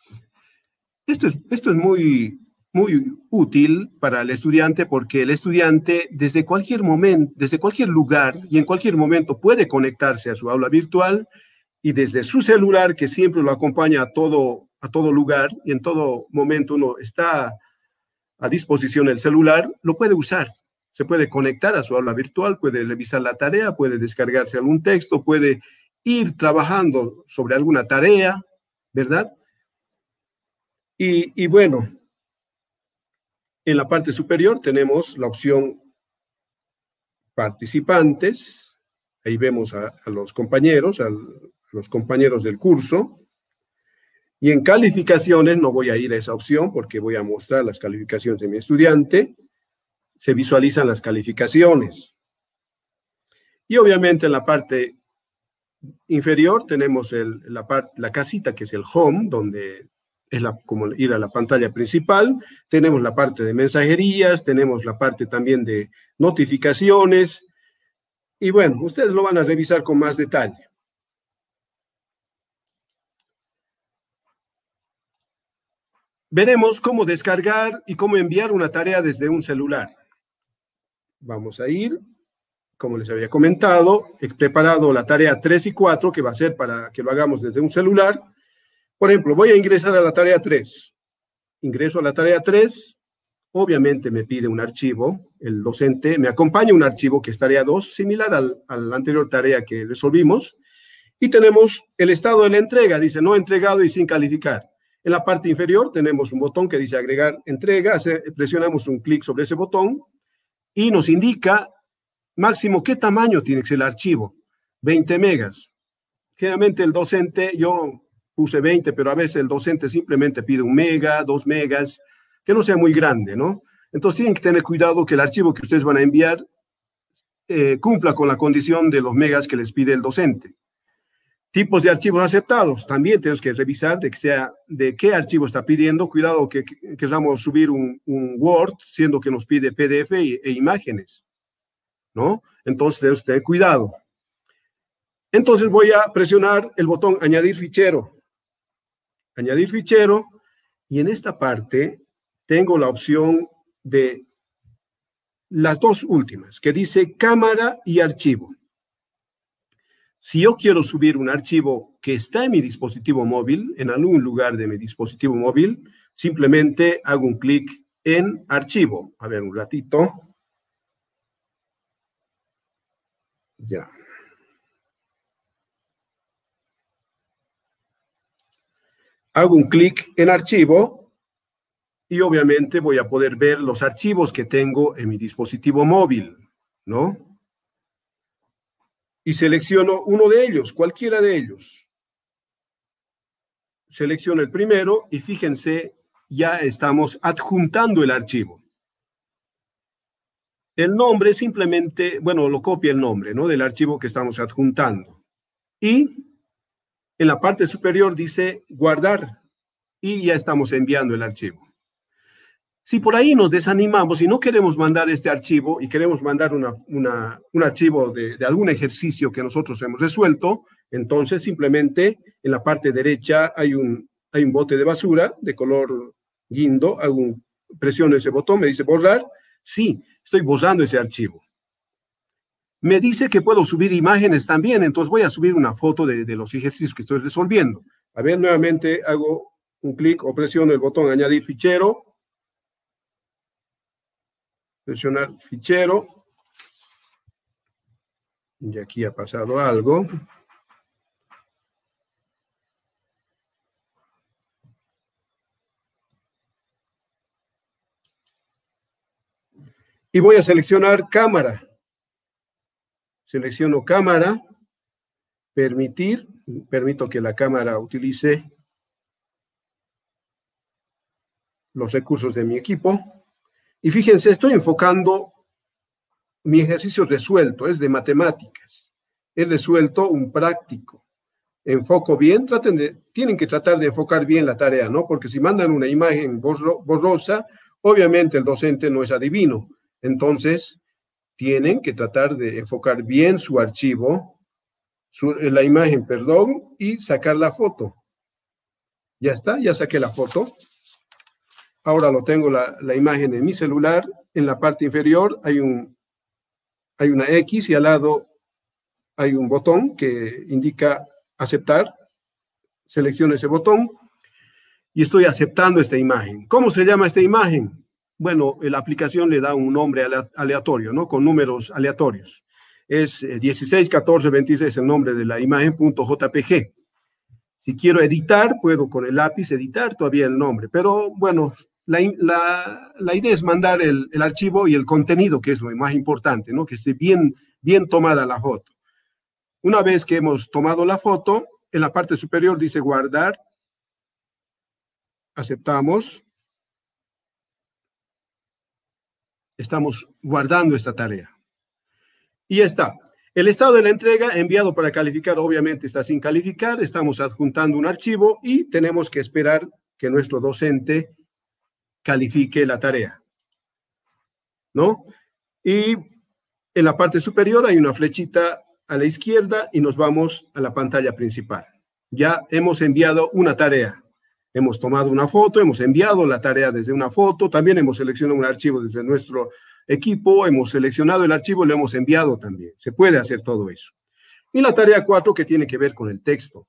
Esto es, esto es muy muy útil para el estudiante porque el estudiante desde cualquier momento, desde cualquier lugar y en cualquier momento puede conectarse a su aula virtual y desde su celular que siempre lo acompaña a todo a todo lugar y en todo momento uno está a disposición el celular, lo puede usar. Se puede conectar a su aula virtual, puede revisar la tarea, puede descargarse algún texto, puede ir trabajando sobre alguna tarea, ¿verdad? Y, y bueno, en la parte superior tenemos la opción participantes. Ahí vemos a, los compañeros, a los compañeros del curso. Y en calificaciones, no voy a ir a esa opción porque voy a mostrar las calificaciones de mi estudiante. Se visualizan las calificaciones. Y obviamente en la parte inferior tenemos la casita que es el home, donde es la, como ir a la pantalla principal, tenemos la parte de mensajerías, tenemos la parte también de notificaciones, y bueno, ustedes lo van a revisar con más detalle. Veremos cómo descargar y cómo enviar una tarea desde un celular. Vamos a ir, como les había comentado, he preparado la tarea 3 y 4 que va a ser para que lo hagamos desde un celular. Por ejemplo, voy a ingresar a la tarea 3. Ingreso a la tarea 3, obviamente me pide un archivo, el docente me acompaña un archivo que es tarea 2, similar al, a la anterior tarea que resolvimos, y tenemos el estado de la entrega, dice no entregado y sin calificar. En la parte inferior tenemos un botón que dice agregar entrega, presionamos un clic sobre ese botón y nos indica máximo qué tamaño tiene que ser el archivo, 20 megas. Generalmente el docente, yo puse 20, pero a veces el docente simplemente pide un mega, dos megas, que no sea muy grande, ¿no? Entonces tienen que tener cuidado que el archivo que ustedes van a enviar eh, cumpla con la condición de los megas que les pide el docente. Tipos de archivos aceptados. También tenemos que revisar de, que sea, de qué archivo está pidiendo. Cuidado que, queramos subir un, Word, siendo que nos pide PDF e, e imágenes. ¿No? Entonces tenemos que tener cuidado. Entonces voy a presionar el botón añadir fichero añadir fichero y en esta parte tengo la opción de las dos últimas, que dice cámara y archivo. Si yo quiero subir un archivo que está en mi dispositivo móvil, en algún lugar de mi dispositivo móvil, simplemente hago un clic en archivo. A ver, un ratito. Ya. Hago un clic en archivo y obviamente voy a poder ver los archivos que tengo en mi dispositivo móvil, ¿no? Y selecciono uno de ellos, cualquiera de ellos. Selecciono el primero y fíjense, ya estamos adjuntando el archivo. El nombre simplemente, bueno, lo copia el nombre, ¿no? Del archivo que estamos adjuntando. Y en la parte superior dice guardar y ya estamos enviando el archivo. Si por ahí nos desanimamos y no queremos mandar este archivo y queremos mandar un archivo de, algún ejercicio que nosotros hemos resuelto, entonces simplemente en la parte derecha hay un, bote de basura de color guindo, presiono ese botón, me dice borrar, sí, estoy borrando ese archivo me dice que puedo subir imágenes también, entonces voy a subir una foto de, los ejercicios que estoy resolviendo. A ver, nuevamente hago un clic o presiono el botón añadir fichero. Presionar fichero. Y aquí ha pasado algo. Y voy a seleccionar cámara selecciono cámara, permitir, permito que la cámara utilice los recursos de mi equipo. Y fíjense, estoy enfocando mi ejercicio resuelto, es de matemáticas. He resuelto un práctico. Enfoco bien, traten de, tienen que tratar de enfocar bien la tarea, ¿no? Porque si mandan una imagen borrosa, obviamente el docente no es adivino. Entonces, tienen que tratar de enfocar bien su archivo, eh, la imagen, perdón, y sacar la foto. Ya está, ya saqué la foto. Ahora lo tengo la, imagen en mi celular. En la parte inferior hay, un, hay una X y al lado hay un botón que indica aceptar. Selecciono ese botón y estoy aceptando esta imagen. ¿Cómo se llama esta imagen? bueno, eh, la aplicación le da un nombre aleatorio, ¿no? Con números aleatorios. Es 161426 eh, el nombre de la imagen.jpg. Si quiero editar, puedo con el lápiz editar todavía el nombre, pero bueno, la, idea es mandar el, archivo y el contenido, que es lo más importante, ¿no? Que esté bien, bien tomada la foto. Una vez que hemos tomado la foto, en la parte superior dice guardar. Aceptamos. estamos guardando esta tarea. Y está. El estado de la entrega enviado para calificar, obviamente está sin calificar, estamos adjuntando un archivo y tenemos que esperar que nuestro docente califique la tarea. ¿No? Y en la parte superior hay una flechita a la izquierda y nos vamos a la pantalla principal. Ya hemos enviado una tarea hemos tomado una foto, hemos enviado la tarea desde una foto, también hemos seleccionado un archivo desde nuestro equipo, hemos seleccionado el archivo, y lo hemos enviado también. Se puede hacer todo eso. Y la tarea 4 que tiene que ver con el texto.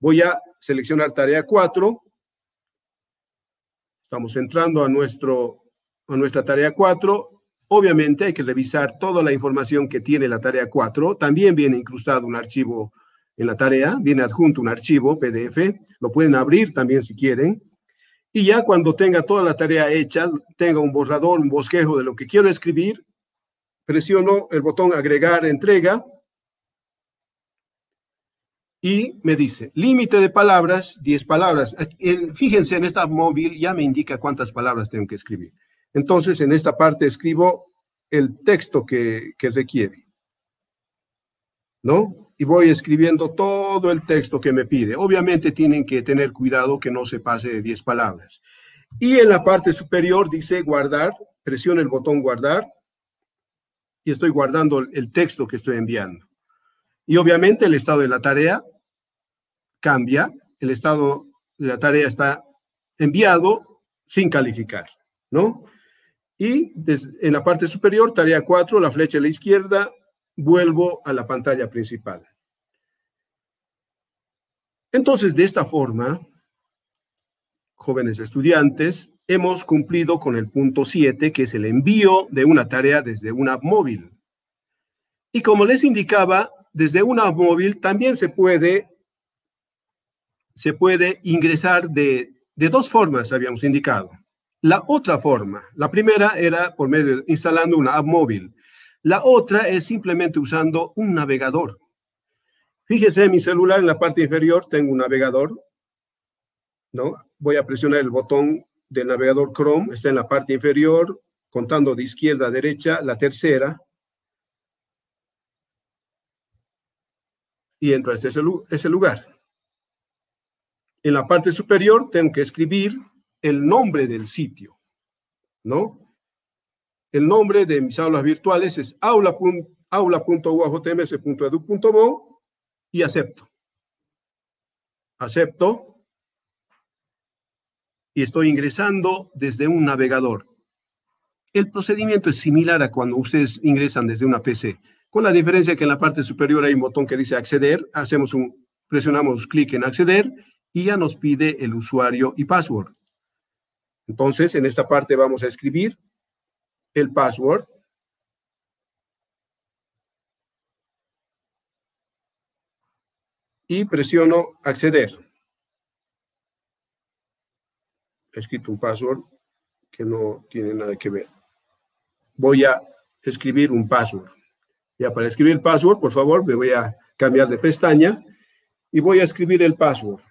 Voy a seleccionar tarea 4. Estamos entrando a, nuestro, a nuestra tarea 4. Obviamente hay que revisar toda la información que tiene la tarea 4. También viene incrustado un archivo en la tarea, viene adjunto un archivo PDF, lo pueden abrir también si quieren. Y ya cuando tenga toda la tarea hecha, tenga un borrador, un bosquejo de lo que quiero escribir, presiono el botón agregar entrega y me dice límite de palabras, 10 palabras. Fíjense en esta móvil, ya me indica cuántas palabras tengo que escribir. Entonces, en esta parte escribo el texto que, que requiere. ¿No? y voy escribiendo todo el texto que me pide. Obviamente tienen que tener cuidado que no se pase de 10 palabras. Y en la parte superior dice guardar, presiona el botón guardar y estoy guardando el texto que estoy enviando. Y obviamente el estado de la tarea cambia, el estado de la tarea está enviado sin calificar, ¿no? Y en la parte superior, tarea 4, la flecha a la izquierda, vuelvo a la pantalla principal. Entonces, de esta forma, jóvenes estudiantes, hemos cumplido con el punto 7, que es el envío de una tarea desde una móvil. Y como les indicaba, desde una móvil también se puede, se puede ingresar de, dos formas, habíamos indicado. La otra forma, la primera era por medio de instalando una app móvil la otra es simplemente usando un navegador. Fíjese, en mi celular en la parte inferior tengo un navegador, ¿no? Voy a presionar el botón del navegador Chrome, está en la parte inferior, contando de izquierda a derecha, la tercera. Y entro a este ese lugar. En la parte superior tengo que escribir el nombre del sitio, ¿no? El nombre de mis aulas virtuales es aula.uajtms.edu.bo y acepto. Acepto y estoy ingresando desde un navegador. El procedimiento es similar a cuando ustedes ingresan desde una PC, con la diferencia que en la parte superior hay un botón que dice acceder, hacemos un, presionamos clic en acceder y ya nos pide el usuario y password. Entonces, en esta parte vamos a escribir el password. Y presiono acceder. He escrito un password que no tiene nada que ver. Voy a escribir un password. Ya para escribir el password, por favor, me voy a cambiar de pestaña y voy a escribir el password.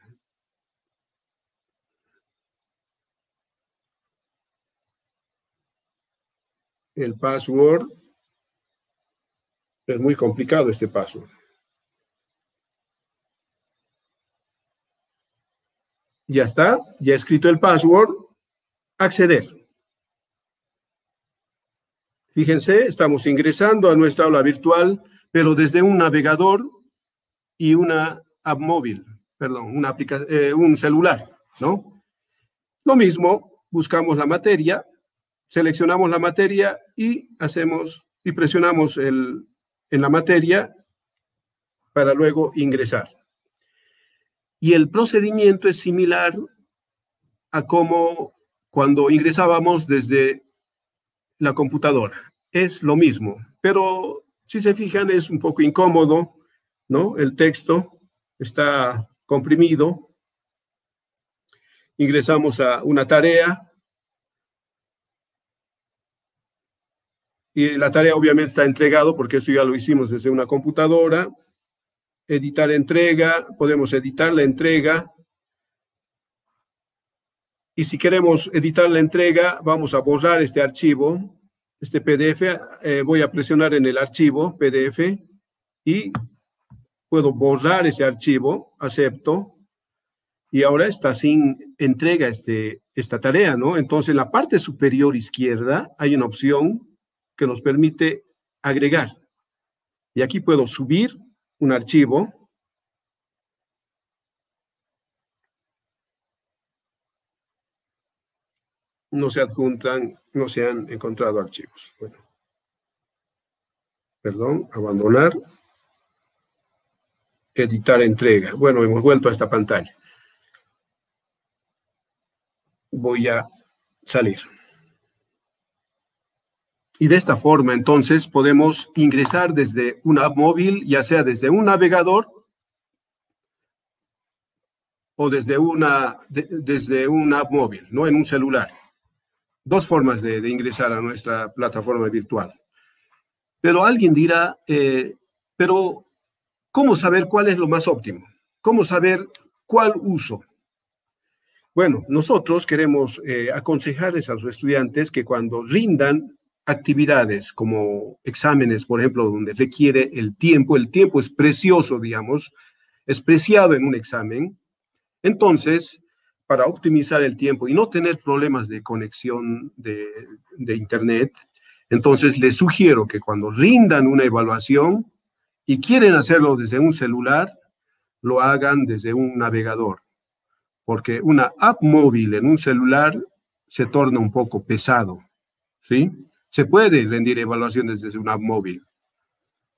el password. Es muy complicado este password. Ya está, ya escrito el password. Acceder. Fíjense, estamos ingresando a nuestra aula virtual, pero desde un navegador y una app móvil, perdón, una aplicación, eh, un celular, ¿no? Lo mismo, buscamos la materia, seleccionamos la materia y hacemos y presionamos el, en la materia para luego ingresar. Y el procedimiento es similar a como cuando ingresábamos desde la computadora. Es lo mismo, pero si se fijan es un poco incómodo, ¿no? El texto está comprimido. Ingresamos a una tarea, Y la tarea obviamente está entregado porque eso ya lo hicimos desde una computadora. Editar entrega, podemos editar la entrega. Y si queremos editar la entrega, vamos a borrar este archivo, este PDF. Eh, voy a presionar en el archivo PDF y puedo borrar ese archivo, acepto, y ahora está sin entrega este, esta tarea, ¿no? Entonces, en la parte superior izquierda hay una opción que nos permite agregar. Y aquí puedo subir un archivo. No se adjuntan, no se han encontrado archivos. Bueno. Perdón, abandonar. Editar entrega. Bueno, hemos vuelto a esta pantalla. Voy a salir. Y de esta forma, entonces, podemos ingresar desde una app móvil, ya sea desde un navegador o desde una, desde una app móvil, no en un celular. Dos formas de, ingresar a nuestra plataforma virtual. Pero alguien dirá, eh, pero ¿cómo saber cuál es lo más óptimo? ¿Cómo saber cuál uso? Bueno, nosotros queremos eh, aconsejarles a los estudiantes que cuando rindan actividades como exámenes, por ejemplo, donde requiere el tiempo, el tiempo es precioso, digamos, es preciado en un examen, entonces, para optimizar el tiempo y no tener problemas de conexión de, de Internet, entonces les sugiero que cuando rindan una evaluación y quieren hacerlo desde un celular, lo hagan desde un navegador, porque una app móvil en un celular se torna un poco pesado, ¿sí? Se puede rendir evaluaciones desde una móvil,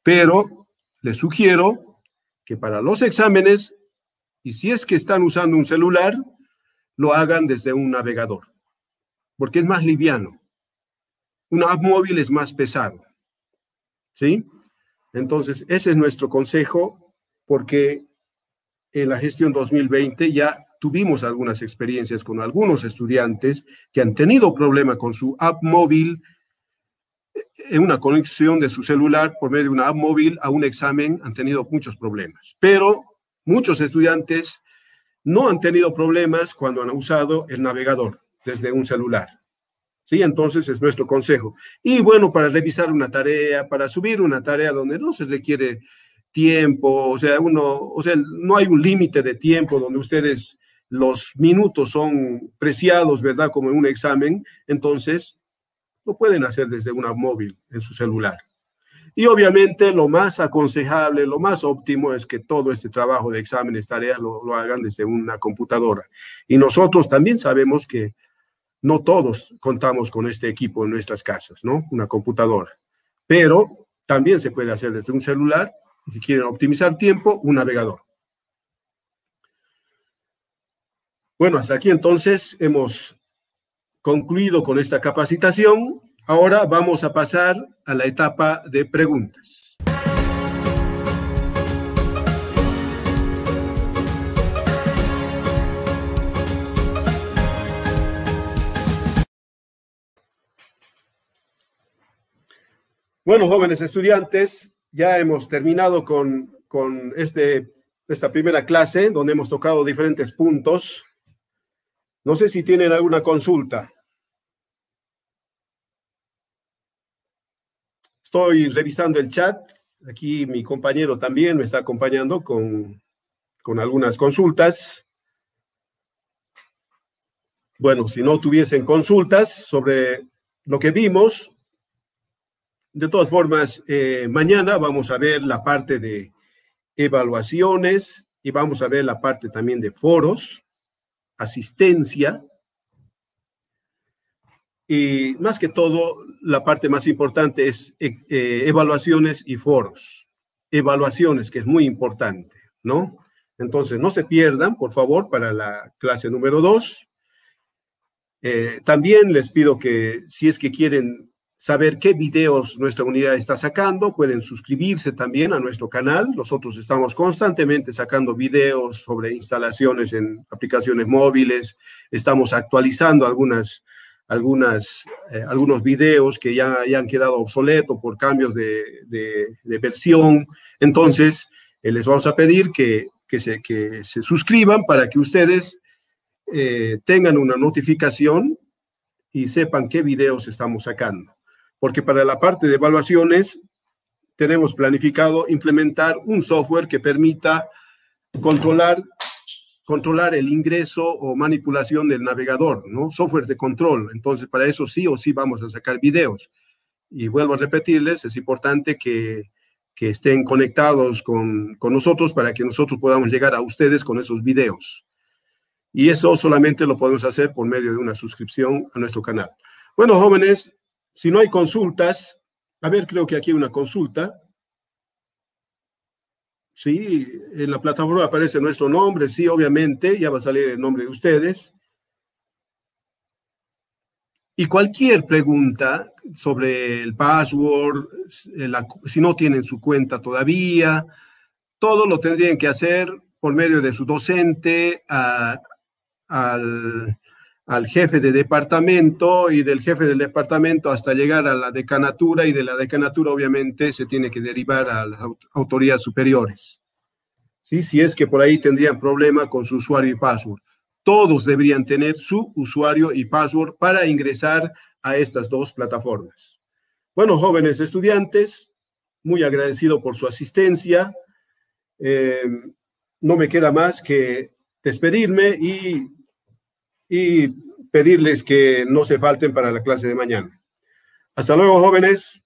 pero les sugiero que para los exámenes, y si es que están usando un celular, lo hagan desde un navegador, porque es más liviano. Una app móvil es más pesado. ¿Sí? Entonces, ese es nuestro consejo, porque en la gestión 2020 ya tuvimos algunas experiencias con algunos estudiantes que han tenido problema con su app móvil en una conexión de su celular por medio de una app móvil a un examen han tenido muchos problemas. Pero muchos estudiantes no han tenido problemas cuando han usado el navegador desde un celular. ¿Sí? Entonces es nuestro consejo. Y bueno, para revisar una tarea, para subir una tarea donde no se requiere tiempo, o sea, uno, o sea, no hay un límite de tiempo donde ustedes los minutos son preciados, ¿verdad? Como en un examen, entonces lo pueden hacer desde una móvil en su celular. Y obviamente lo más aconsejable, lo más óptimo es que todo este trabajo de exámenes, tareas, lo, lo hagan desde una computadora. Y nosotros también sabemos que no todos contamos con este equipo en nuestras casas, ¿no? Una computadora. Pero también se puede hacer desde un celular, si quieren optimizar tiempo, un navegador. Bueno, hasta aquí entonces hemos Concluido con esta capacitación, ahora vamos a pasar a la etapa de preguntas. Bueno, jóvenes estudiantes, ya hemos terminado con, este, esta primera clase donde hemos tocado diferentes puntos. No sé si tienen alguna consulta. Estoy revisando el chat. Aquí mi compañero también me está acompañando con, algunas consultas. Bueno, si no tuviesen consultas sobre lo que vimos, de todas formas, eh, mañana vamos a ver la parte de evaluaciones y vamos a ver la parte también de foros, asistencia, y más que todo, la parte más importante es eh, eh, evaluaciones y foros. Evaluaciones, que es muy importante, ¿no? Entonces, no se pierdan, por favor, para la clase número 2. Eh, también les pido que, si es que quieren saber qué videos nuestra unidad está sacando, pueden suscribirse también a nuestro canal. Nosotros estamos constantemente sacando videos sobre instalaciones en aplicaciones móviles, estamos actualizando algunas algunas, eh, algunos videos que ya, hayan han quedado obsoletos por cambios de, de, versión. Entonces, eh, les vamos a pedir que, que, se, que, se, suscriban para que ustedes eh, tengan una notificación y sepan qué videos estamos sacando. Porque para la parte de evaluaciones tenemos planificado implementar un software que permita controlar controlar el ingreso o manipulación del navegador, ¿no? Software de control. Entonces, para eso sí o sí vamos a sacar videos. Y vuelvo a repetirles, es importante que, estén conectados con, con, nosotros para que nosotros podamos llegar a ustedes con esos videos. Y eso solamente lo podemos hacer por medio de una suscripción a nuestro canal. Bueno, jóvenes, si no hay consultas, a ver, creo que aquí hay una consulta. Sí, en la plataforma aparece nuestro nombre, sí, obviamente, ya va a salir el nombre de ustedes. Y cualquier pregunta sobre el password, eh, si no tienen su cuenta todavía, todo lo tendrían que hacer por medio de su docente al al jefe de departamento y del jefe del departamento hasta llegar a la decanatura y de la decanatura obviamente se tiene que derivar a las autoridades superiores. ¿Sí? Si es que por ahí tendrían problema con su usuario y password. Todos deberían tener su usuario y password para ingresar a estas dos plataformas. Bueno, jóvenes estudiantes, muy agradecido por su asistencia. Eh, no me queda más que despedirme y y pedirles que no se falten para la clase de mañana. Hasta luego, jóvenes.